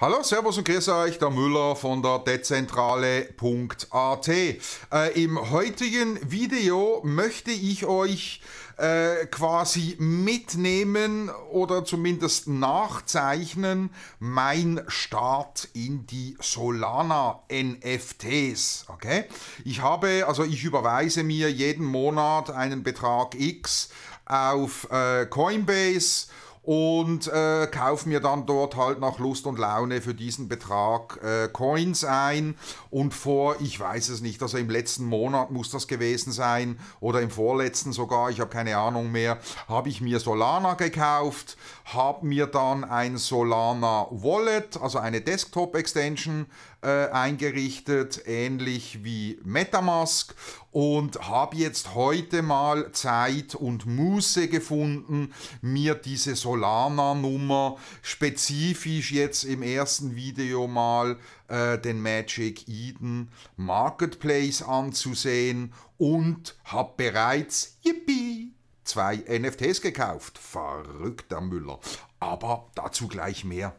Hallo, Servus und grüß euch, der Müller von der dezentrale.at. Äh, Im heutigen Video möchte ich euch äh, quasi mitnehmen oder zumindest nachzeichnen mein Start in die Solana NFTs. Okay? Ich habe, also ich überweise mir jeden Monat einen Betrag X auf äh, Coinbase und äh, kaufe mir dann dort halt nach Lust und Laune für diesen Betrag äh, Coins ein und vor, ich weiß es nicht, also im letzten Monat muss das gewesen sein oder im vorletzten sogar, ich habe keine Ahnung mehr, habe ich mir Solana gekauft, habe mir dann ein Solana Wallet, also eine Desktop Extension äh, eingerichtet, ähnlich wie MetaMask und habe jetzt heute mal Zeit und Muße gefunden, mir diese Solana-Nummer spezifisch jetzt im ersten Video mal äh, den Magic Eden Marketplace anzusehen und habe bereits, yippie, zwei NFTs gekauft. Verrückter Müller. Aber dazu gleich mehr.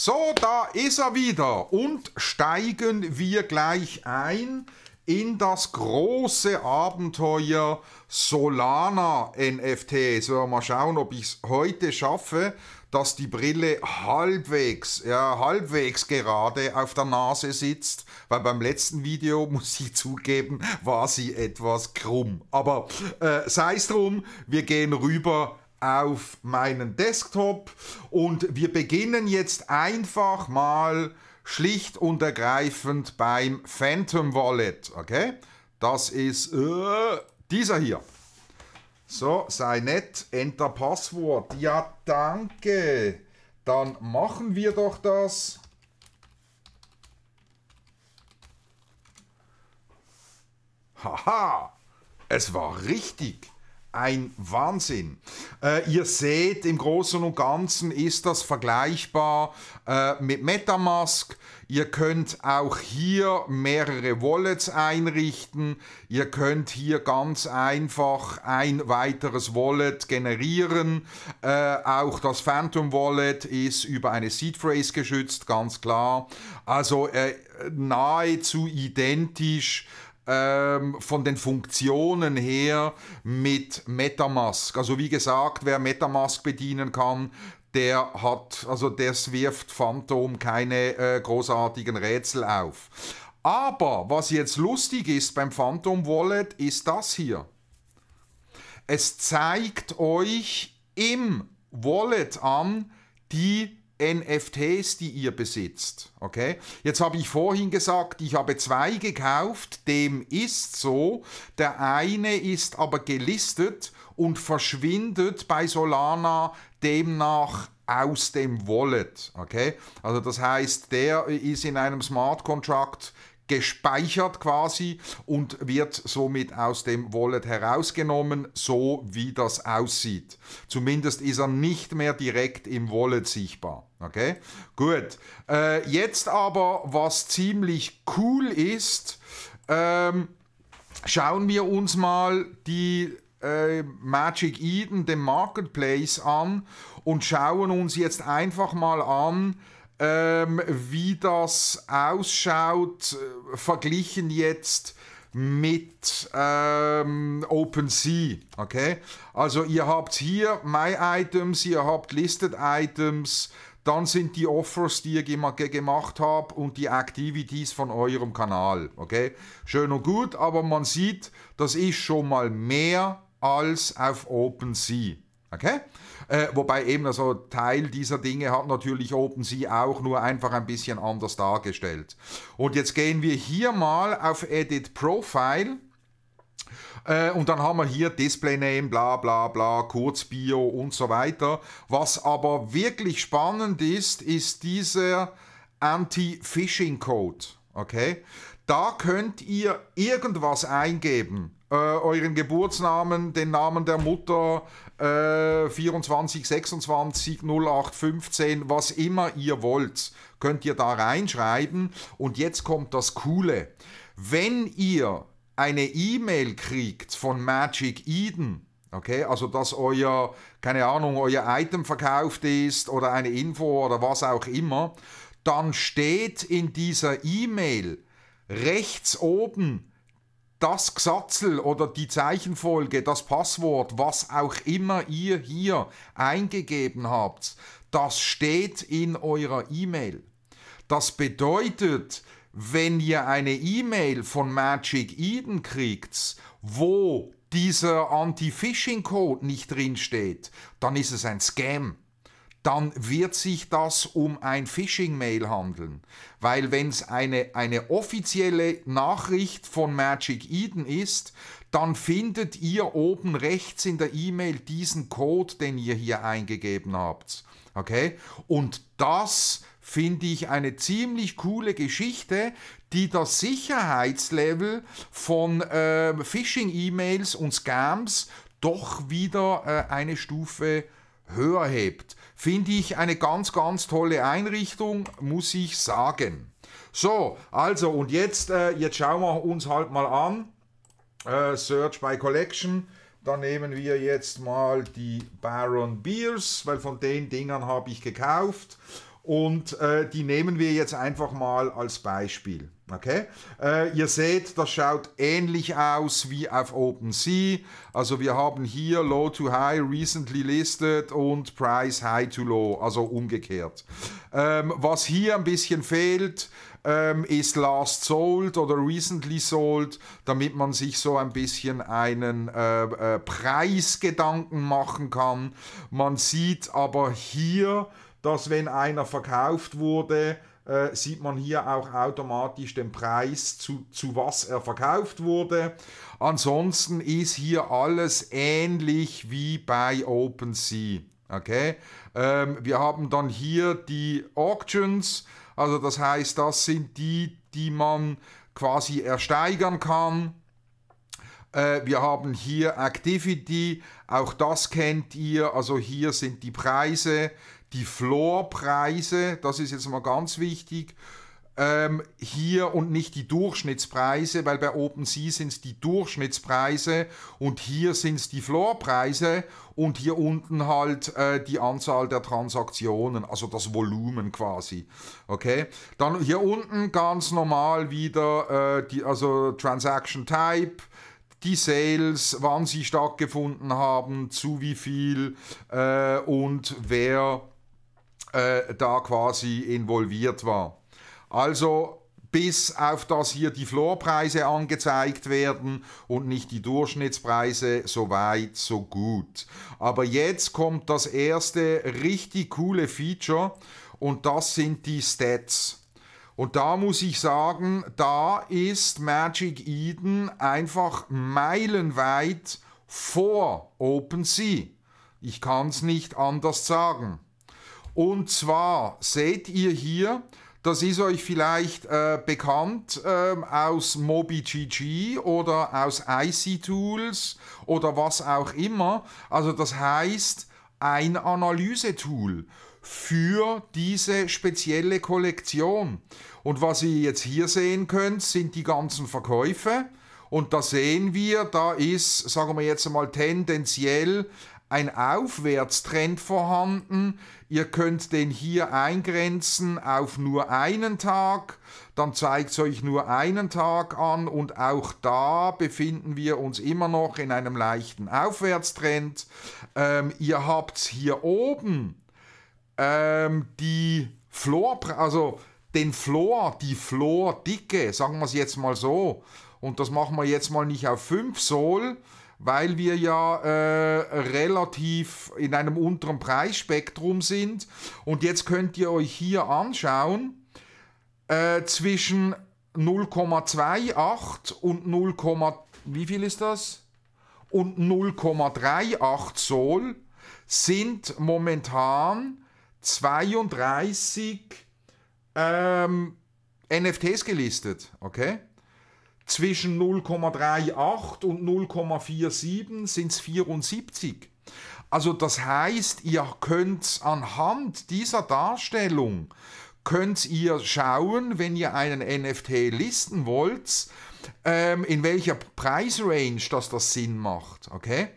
So, da ist er wieder und steigen wir gleich ein in das große Abenteuer Solana NFTs. Wir mal schauen, ob ich es heute schaffe, dass die Brille halbwegs, ja, halbwegs gerade auf der Nase sitzt, weil beim letzten Video, muss ich zugeben, war sie etwas krumm. Aber äh, sei es drum, wir gehen rüber auf meinen Desktop und wir beginnen jetzt einfach mal schlicht und ergreifend beim Phantom Wallet. Okay? Das ist äh, dieser hier. So, sei nett, enter Passwort. Ja, danke. Dann machen wir doch das. Haha, es war richtig ein Wahnsinn. Äh, ihr seht, im Großen und Ganzen ist das vergleichbar äh, mit Metamask. Ihr könnt auch hier mehrere Wallets einrichten. Ihr könnt hier ganz einfach ein weiteres Wallet generieren. Äh, auch das Phantom Wallet ist über eine Seed Phrase geschützt, ganz klar. Also äh, nahezu identisch ähm, von den Funktionen her mit Metamask. Also wie gesagt, wer Metamask bedienen kann, der hat, also das wirft Phantom keine äh, großartigen Rätsel auf. Aber was jetzt lustig ist beim Phantom Wallet, ist das hier. Es zeigt euch im Wallet an die NFTs, die ihr besitzt. Okay? Jetzt habe ich vorhin gesagt, ich habe zwei gekauft, dem ist so. Der eine ist aber gelistet und verschwindet bei Solana demnach aus dem Wallet. Okay? Also das heißt, der ist in einem Smart Contract gespeichert quasi und wird somit aus dem Wallet herausgenommen, so wie das aussieht. Zumindest ist er nicht mehr direkt im Wallet sichtbar. Okay, gut. Äh, jetzt aber, was ziemlich cool ist, ähm, schauen wir uns mal die äh, Magic Eden, den Marketplace an und schauen uns jetzt einfach mal an, ähm, wie das ausschaut, äh, verglichen jetzt mit ähm, OpenSea. Okay? Also ihr habt hier My Items, ihr habt Listed Items, dann sind die Offers, die ihr gemacht habt und die Activities von eurem Kanal. Okay? Schön und gut, aber man sieht, das ist schon mal mehr als auf OpenSea. Okay? Äh, wobei eben also Teil dieser Dinge hat natürlich OpenSea auch nur einfach ein bisschen anders dargestellt. Und jetzt gehen wir hier mal auf Edit Profile. Äh, und dann haben wir hier Display Name, bla bla bla, Kurzbio und so weiter. Was aber wirklich spannend ist, ist dieser Anti-Phishing-Code. Okay? Da könnt ihr irgendwas eingeben äh, euren Geburtsnamen, den Namen der Mutter, äh, 24, 26, 08, 15, was immer ihr wollt, könnt ihr da reinschreiben. Und jetzt kommt das Coole. Wenn ihr eine E-Mail kriegt von Magic Eden, Okay, also dass euer, keine Ahnung, euer Item verkauft ist oder eine Info oder was auch immer, dann steht in dieser E-Mail rechts oben das Gesatzel oder die Zeichenfolge, das Passwort, was auch immer ihr hier eingegeben habt, das steht in eurer E-Mail. Das bedeutet, wenn ihr eine E-Mail von Magic Eden kriegt, wo dieser Anti-Phishing-Code nicht drin steht, dann ist es ein Scam dann wird sich das um ein Phishing-Mail handeln. Weil wenn es eine, eine offizielle Nachricht von Magic Eden ist, dann findet ihr oben rechts in der E-Mail diesen Code, den ihr hier eingegeben habt. Okay? Und das finde ich eine ziemlich coole Geschichte, die das Sicherheitslevel von äh, Phishing-E-Mails und Scams doch wieder äh, eine Stufe höher hebt. Finde ich eine ganz, ganz tolle Einrichtung, muss ich sagen. So, also und jetzt, äh, jetzt schauen wir uns halt mal an. Äh, Search by Collection. Da nehmen wir jetzt mal die Baron Beers, weil von den Dingern habe ich gekauft. Und äh, die nehmen wir jetzt einfach mal als Beispiel. Okay? Äh, ihr seht, das schaut ähnlich aus wie auf OpenSea. Also wir haben hier Low to High, Recently Listed und Price High to Low, also umgekehrt. Ähm, was hier ein bisschen fehlt, ähm, ist Last Sold oder Recently Sold, damit man sich so ein bisschen einen äh, äh Preisgedanken machen kann. Man sieht aber hier, dass wenn einer verkauft wurde, äh, sieht man hier auch automatisch den Preis, zu, zu was er verkauft wurde. Ansonsten ist hier alles ähnlich wie bei OpenSea. Okay? Ähm, wir haben dann hier die Auctions, also das heißt, das sind die, die man quasi ersteigern kann. Äh, wir haben hier Activity, auch das kennt ihr, also hier sind die Preise, die Floorpreise, das ist jetzt mal ganz wichtig, ähm, hier und nicht die Durchschnittspreise, weil bei OpenSea sind es die Durchschnittspreise und hier sind es die Floorpreise und hier unten halt äh, die Anzahl der Transaktionen, also das Volumen quasi. Okay, dann hier unten ganz normal wieder äh, die, also Transaction Type, die Sales, wann sie stattgefunden haben, zu wie viel äh, und wer äh, da quasi involviert war. Also bis auf das hier die Floorpreise angezeigt werden und nicht die Durchschnittspreise, so weit, so gut. Aber jetzt kommt das erste richtig coole Feature und das sind die Stats. Und da muss ich sagen, da ist Magic Eden einfach meilenweit vor OpenSea. Ich kann es nicht anders sagen. Und zwar seht ihr hier, das ist euch vielleicht äh, bekannt ähm, aus MobiGG oder aus IC Tools oder was auch immer. Also das heißt ein Analyse-Tool für diese spezielle Kollektion. Und was ihr jetzt hier sehen könnt, sind die ganzen Verkäufe. Und da sehen wir, da ist, sagen wir jetzt einmal tendenziell ein Aufwärtstrend vorhanden. Ihr könnt den hier eingrenzen auf nur einen Tag, dann zeigt es euch nur einen Tag an und auch da befinden wir uns immer noch in einem leichten Aufwärtstrend. Ähm, ihr habt hier oben ähm, die Floor, also den Floor, die Floor-Dicke, sagen wir es jetzt mal so. Und das machen wir jetzt mal nicht auf 5 Sol, weil wir ja äh, relativ in einem unteren Preisspektrum sind. Und jetzt könnt ihr euch hier anschauen, äh, zwischen 0,28 und 0, wie viel ist das? Und 0,38 Sol sind momentan 32 ähm, NFTs gelistet, okay? Zwischen 0,38 und 0,47 sind es 74. Also das heißt, ihr könnt anhand dieser Darstellung, könnt ihr schauen, wenn ihr einen NFT listen wollt, ähm, in welcher Preisrange das, das Sinn macht. Okay?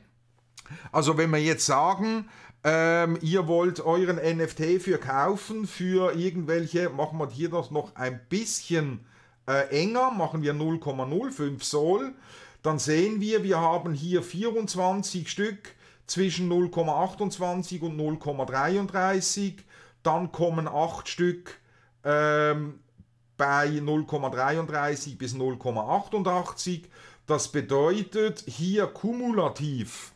Also wenn wir jetzt sagen, ähm, ihr wollt euren NFT für kaufen, für irgendwelche, machen wir hier das noch ein bisschen äh, enger, machen wir 0,05 Sol, dann sehen wir, wir haben hier 24 Stück zwischen 0,28 und 0,33, dann kommen 8 Stück ähm, bei 0,33 bis 0,88. Das bedeutet hier kumulativ,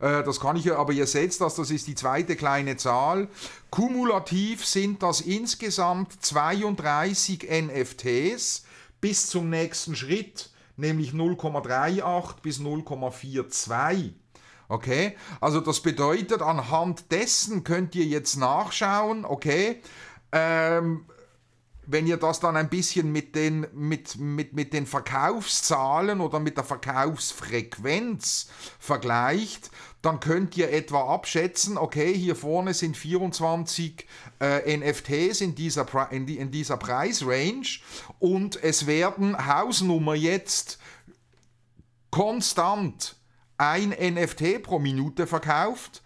äh, das kann ich aber ihr seht das, das ist die zweite kleine Zahl, kumulativ sind das insgesamt 32 NFTs bis zum nächsten Schritt, nämlich 0,38 bis 0,42. Okay, also das bedeutet, anhand dessen könnt ihr jetzt nachschauen, okay, ähm, wenn ihr das dann ein bisschen mit den, mit, mit, mit den Verkaufszahlen oder mit der Verkaufsfrequenz vergleicht, dann könnt ihr etwa abschätzen, okay, hier vorne sind 24 äh, NFTs in dieser, in, die, in dieser Preisrange und es werden Hausnummer jetzt konstant ein NFT pro Minute verkauft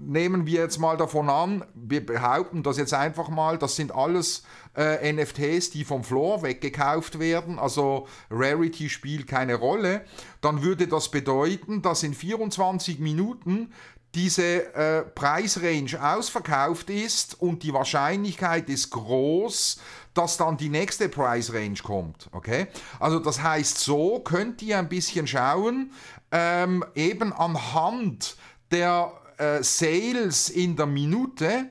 nehmen wir jetzt mal davon an, wir behaupten das jetzt einfach mal, das sind alles äh, NFTs, die vom Floor weggekauft werden, also Rarity spielt keine Rolle, dann würde das bedeuten, dass in 24 Minuten diese äh, Preisrange ausverkauft ist und die Wahrscheinlichkeit ist groß, dass dann die nächste Preisrange kommt. Okay? Also das heißt, so könnt ihr ein bisschen schauen, ähm, eben anhand der äh, Sales in der Minute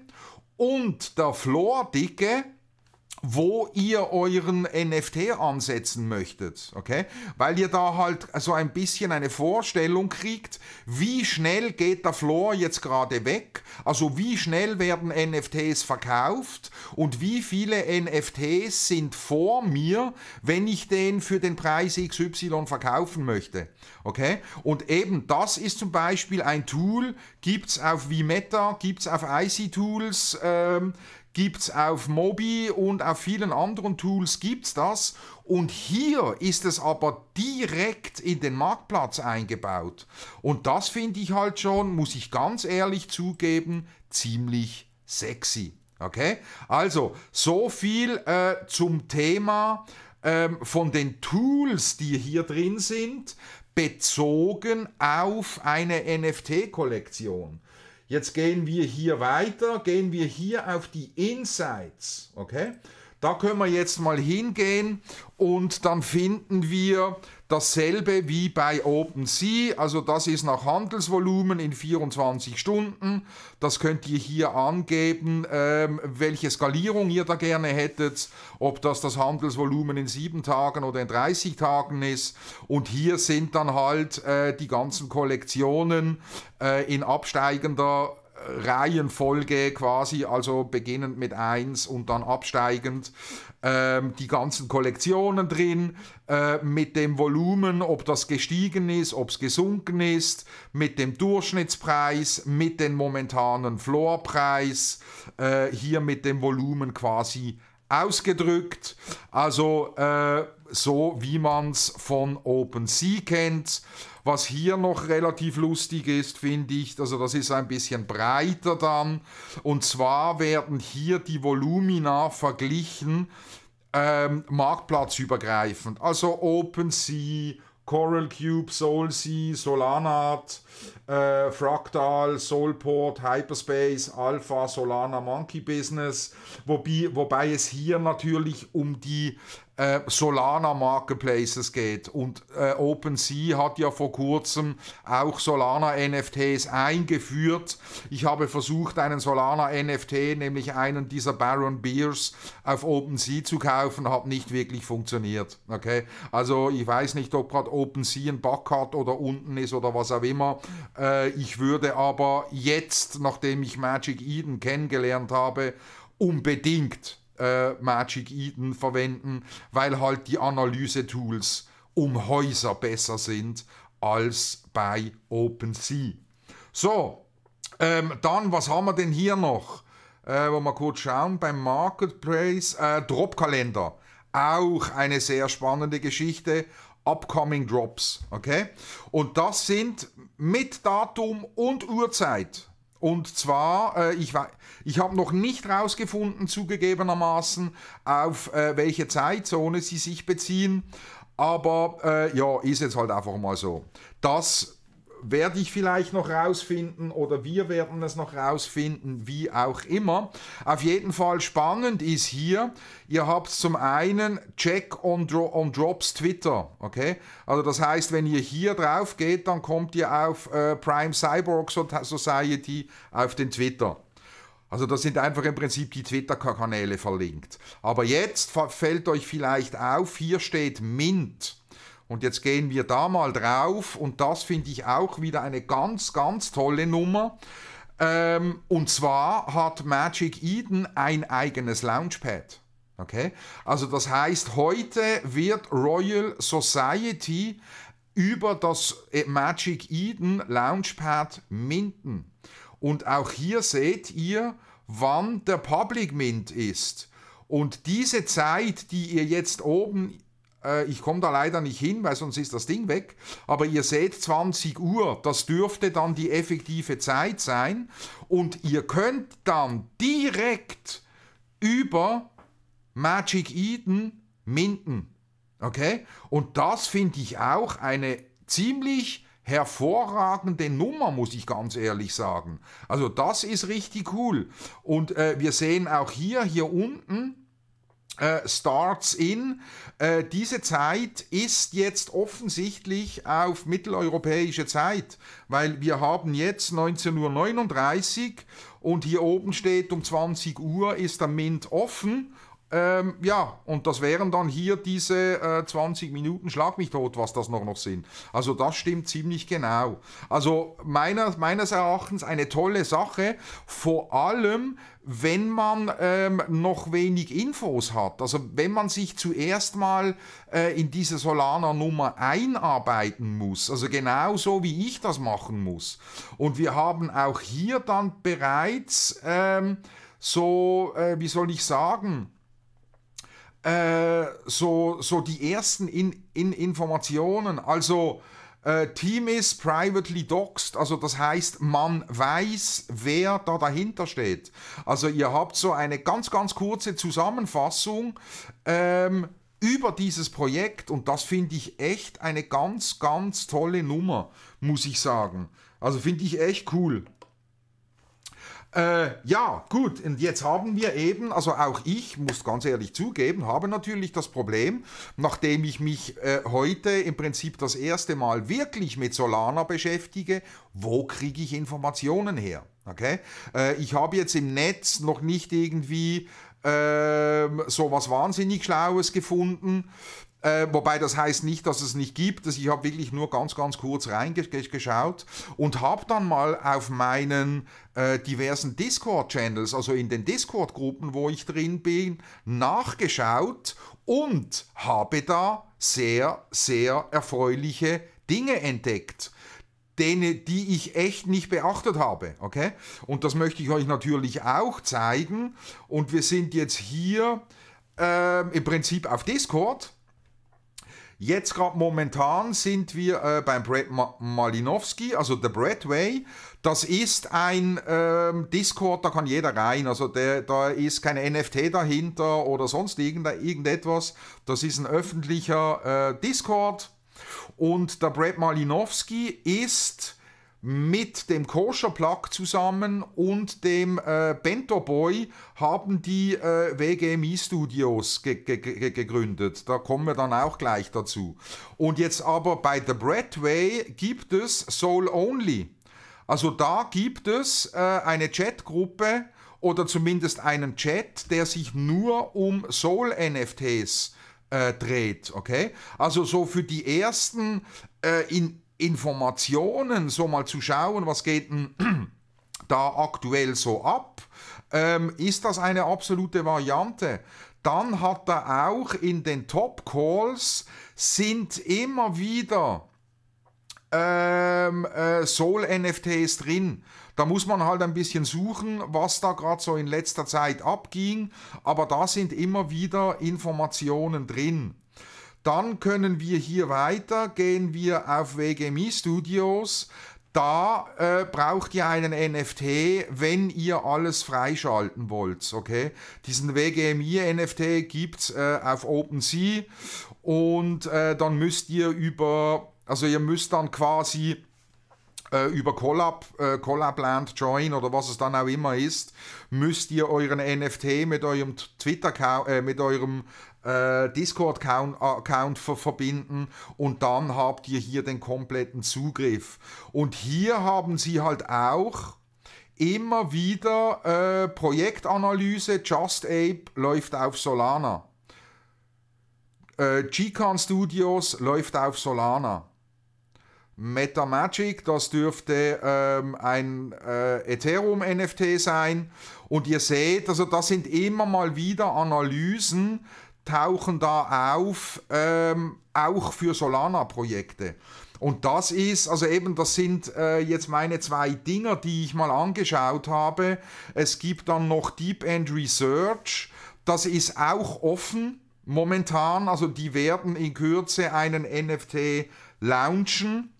und der Floor-Dicke, wo ihr euren NFT ansetzen möchtet, okay? Weil ihr da halt so ein bisschen eine Vorstellung kriegt, wie schnell geht der Floor jetzt gerade weg, also wie schnell werden NFTs verkauft und wie viele NFTs sind vor mir, wenn ich den für den Preis XY verkaufen möchte, okay? Und eben das ist zum Beispiel ein Tool, gibt's auf Vimeta, gibt's auf IC Tools, ähm, gibt es auf Mobi und auf vielen anderen Tools gibt es das. Und hier ist es aber direkt in den Marktplatz eingebaut. Und das finde ich halt schon, muss ich ganz ehrlich zugeben, ziemlich sexy. Okay? Also, so viel äh, zum Thema ähm, von den Tools, die hier drin sind, bezogen auf eine NFT-Kollektion. Jetzt gehen wir hier weiter, gehen wir hier auf die Insights. Okay? Da können wir jetzt mal hingehen und dann finden wir Dasselbe wie bei OpenSea, also das ist nach Handelsvolumen in 24 Stunden. Das könnt ihr hier angeben, ähm, welche Skalierung ihr da gerne hättet, ob das das Handelsvolumen in 7 Tagen oder in 30 Tagen ist. Und hier sind dann halt äh, die ganzen Kollektionen äh, in absteigender äh, Reihenfolge quasi, also beginnend mit 1 und dann absteigend ähm, die ganzen Kollektionen drin, äh, mit dem Volumen, ob das gestiegen ist, ob es gesunken ist, mit dem Durchschnittspreis, mit dem momentanen Floorpreis, äh, hier mit dem Volumen quasi ausgedrückt. Also äh, so wie man es von OpenSea kennt. Was hier noch relativ lustig ist, finde ich, also das ist ein bisschen breiter dann. Und zwar werden hier die Volumina verglichen, ähm, marktplatzübergreifend. Also OpenSea, CoralCube, SoulSea, Solanart, äh, Fractal, Soulport, Hyperspace, Alpha, Solana, Monkey Business, wobei, wobei es hier natürlich um die äh, Solana Marketplaces geht. Und äh, OpenSea hat ja vor kurzem auch Solana NFTs eingeführt. Ich habe versucht, einen Solana NFT, nämlich einen dieser Baron Beers, auf OpenSea zu kaufen, hat nicht wirklich funktioniert. Okay? Also ich weiß nicht, ob gerade OpenSea ein Bug hat oder unten ist oder was auch immer. Äh, ich würde aber jetzt, nachdem ich Magic Eden kennengelernt habe, unbedingt äh, Magic Eden verwenden, weil halt die Analyse-Tools um Häuser besser sind als bei OpenSea. So, ähm, dann, was haben wir denn hier noch? Äh, wo wir kurz schauen, beim Marketplace, äh, Dropkalender. Auch eine sehr spannende Geschichte. Upcoming Drops, okay? Und das sind mit Datum und Uhrzeit und zwar, äh, ich, ich habe noch nicht herausgefunden, zugegebenermaßen, auf äh, welche Zeitzone sie sich beziehen. Aber äh, ja, ist jetzt halt einfach mal so. Das werde ich vielleicht noch rausfinden oder wir werden es noch rausfinden, wie auch immer. Auf jeden Fall spannend ist hier, ihr habt zum einen Check on, Dro on Drops Twitter, okay? Also das heißt, wenn ihr hier drauf geht, dann kommt ihr auf äh, Prime Cyborg Society auf den Twitter. Also das sind einfach im Prinzip die Twitter-Kanäle verlinkt. Aber jetzt fällt euch vielleicht auf, hier steht Mint. Und jetzt gehen wir da mal drauf und das finde ich auch wieder eine ganz, ganz tolle Nummer. Ähm, und zwar hat Magic Eden ein eigenes Launchpad. Okay? Also das heißt, heute wird Royal Society über das äh, Magic Eden Launchpad minten. Und auch hier seht ihr, wann der Public Mint ist. Und diese Zeit, die ihr jetzt oben äh, ich komme da leider nicht hin, weil sonst ist das Ding weg. Aber ihr seht 20 Uhr, das dürfte dann die effektive Zeit sein. Und ihr könnt dann direkt über Magic Eden minden. Okay? Und das finde ich auch eine ziemlich hervorragende Nummer, muss ich ganz ehrlich sagen. Also das ist richtig cool. Und äh, wir sehen auch hier, hier unten, äh, starts in. Äh, diese Zeit ist jetzt offensichtlich auf mitteleuropäische Zeit, weil wir haben jetzt 19.39 Uhr und hier oben steht, um 20 Uhr ist der Mint offen. Ähm, ja, und das wären dann hier diese äh, 20 Minuten, schlag mich tot, was das noch, noch sind. Also das stimmt ziemlich genau. Also meiner, meines Erachtens eine tolle Sache, vor allem wenn man ähm, noch wenig Infos hat. Also wenn man sich zuerst mal äh, in diese Solana-Nummer einarbeiten muss. Also genauso wie ich das machen muss. Und wir haben auch hier dann bereits ähm, so, äh, wie soll ich sagen, äh, so, so die ersten in, in Informationen. Also äh, Team is privately doxed, also das heißt, man weiß, wer da dahinter steht. Also ihr habt so eine ganz, ganz kurze Zusammenfassung ähm, über dieses Projekt und das finde ich echt eine ganz, ganz tolle Nummer, muss ich sagen. Also finde ich echt cool. Äh, ja, gut, und jetzt haben wir eben, also auch ich muss ganz ehrlich zugeben, habe natürlich das Problem, nachdem ich mich äh, heute im Prinzip das erste Mal wirklich mit Solana beschäftige, wo kriege ich Informationen her? Okay? Äh, ich habe jetzt im Netz noch nicht irgendwie ähm, so was wahnsinnig Schlaues gefunden. Äh, wobei das heißt nicht, dass es nicht gibt. Also ich habe wirklich nur ganz, ganz kurz reingeschaut und habe dann mal auf meinen äh, diversen Discord-Channels, also in den Discord-Gruppen, wo ich drin bin, nachgeschaut und habe da sehr, sehr erfreuliche Dinge entdeckt denen, die ich echt nicht beachtet habe. Okay? Und das möchte ich euch natürlich auch zeigen. Und wir sind jetzt hier äh, im Prinzip auf Discord. Jetzt gerade momentan sind wir äh, beim Brett Ma Malinowski, also der Breadway. Das ist ein ähm, Discord, da kann jeder rein. Also der, da ist kein NFT dahinter oder sonst irgend, irgendetwas. Das ist ein öffentlicher äh, Discord. Und der Brett Malinowski ist mit dem Kosher Plug zusammen und dem äh, Bento Boy haben die äh, WGMI Studios ge ge ge gegründet. Da kommen wir dann auch gleich dazu. Und jetzt aber bei The Breadway gibt es Soul Only. Also da gibt es äh, eine Chatgruppe oder zumindest einen Chat, der sich nur um Soul NFTs äh, dreht. Okay? Also so für die ersten äh, in Informationen, so mal zu schauen, was geht denn da aktuell so ab, ähm, ist das eine absolute Variante. Dann hat er auch in den Top Calls sind immer wieder ähm, äh, Soul NFTs drin. Da muss man halt ein bisschen suchen, was da gerade so in letzter Zeit abging, aber da sind immer wieder Informationen drin. Dann können wir hier weiter, gehen wir auf WGMI Studios. Da äh, braucht ihr einen NFT, wenn ihr alles freischalten wollt. Okay? Diesen WGMI-NFT gibt es äh, auf OpenSea und äh, dann müsst ihr über, also ihr müsst dann quasi äh, über Collab, äh, Collabland Join oder was es dann auch immer ist, müsst ihr euren NFT mit eurem Twitter, äh, mit eurem äh, Discord-Account äh, ver verbinden und dann habt ihr hier den kompletten Zugriff. Und hier haben sie halt auch immer wieder äh, Projektanalyse, Just Ape läuft auf Solana. Äh, Gcon Studios läuft auf Solana. Metamagic, das dürfte ähm, ein äh, Ethereum-NFT sein. Und ihr seht, also das sind immer mal wieder Analysen, tauchen da auf, ähm, auch für Solana-Projekte. Und das ist, also eben, das sind äh, jetzt meine zwei Dinger, die ich mal angeschaut habe. Es gibt dann noch Deep End Research, das ist auch offen momentan, also die werden in Kürze einen NFT launchen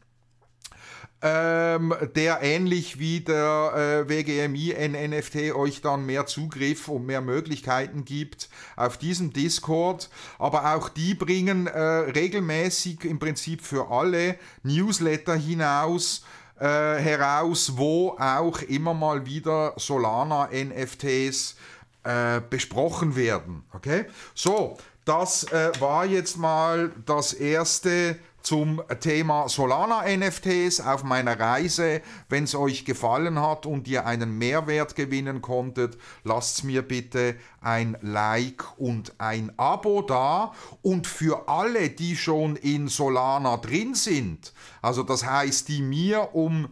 ähm, der ähnlich wie der äh, WGMI NFT euch dann mehr Zugriff und mehr Möglichkeiten gibt auf diesem Discord. Aber auch die bringen äh, regelmäßig im Prinzip für alle Newsletter hinaus. Äh, heraus, wo auch immer mal wieder Solana-NFTs äh, besprochen werden. Okay? So, das äh, war jetzt mal das erste zum Thema Solana-NFTs auf meiner Reise. Wenn es euch gefallen hat und ihr einen Mehrwert gewinnen konntet, lasst mir bitte ein Like und ein Abo da. Und für alle, die schon in Solana drin sind, also das heißt, die mir um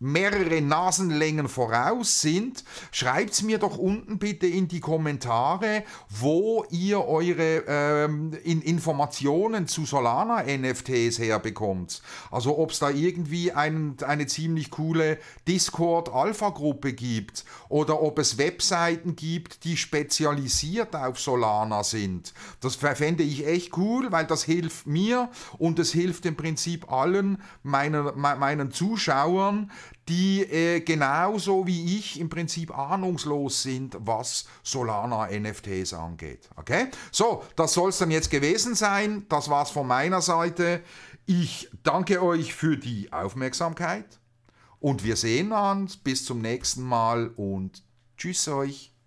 mehrere Nasenlängen voraus sind, schreibt es mir doch unten bitte in die Kommentare, wo ihr eure ähm, in Informationen zu Solana-NFTs herbekommt. Also ob es da irgendwie ein, eine ziemlich coole Discord-Alpha-Gruppe gibt oder ob es Webseiten gibt, die spezialisiert auf Solana sind. Das fände ich echt cool, weil das hilft mir und es hilft im Prinzip allen meinen, meinen Zuschauern, die äh, genauso wie ich im Prinzip ahnungslos sind, was Solana-NFTs angeht. Okay? So, das soll es dann jetzt gewesen sein. Das war's von meiner Seite. Ich danke euch für die Aufmerksamkeit und wir sehen uns. Bis zum nächsten Mal und tschüss euch.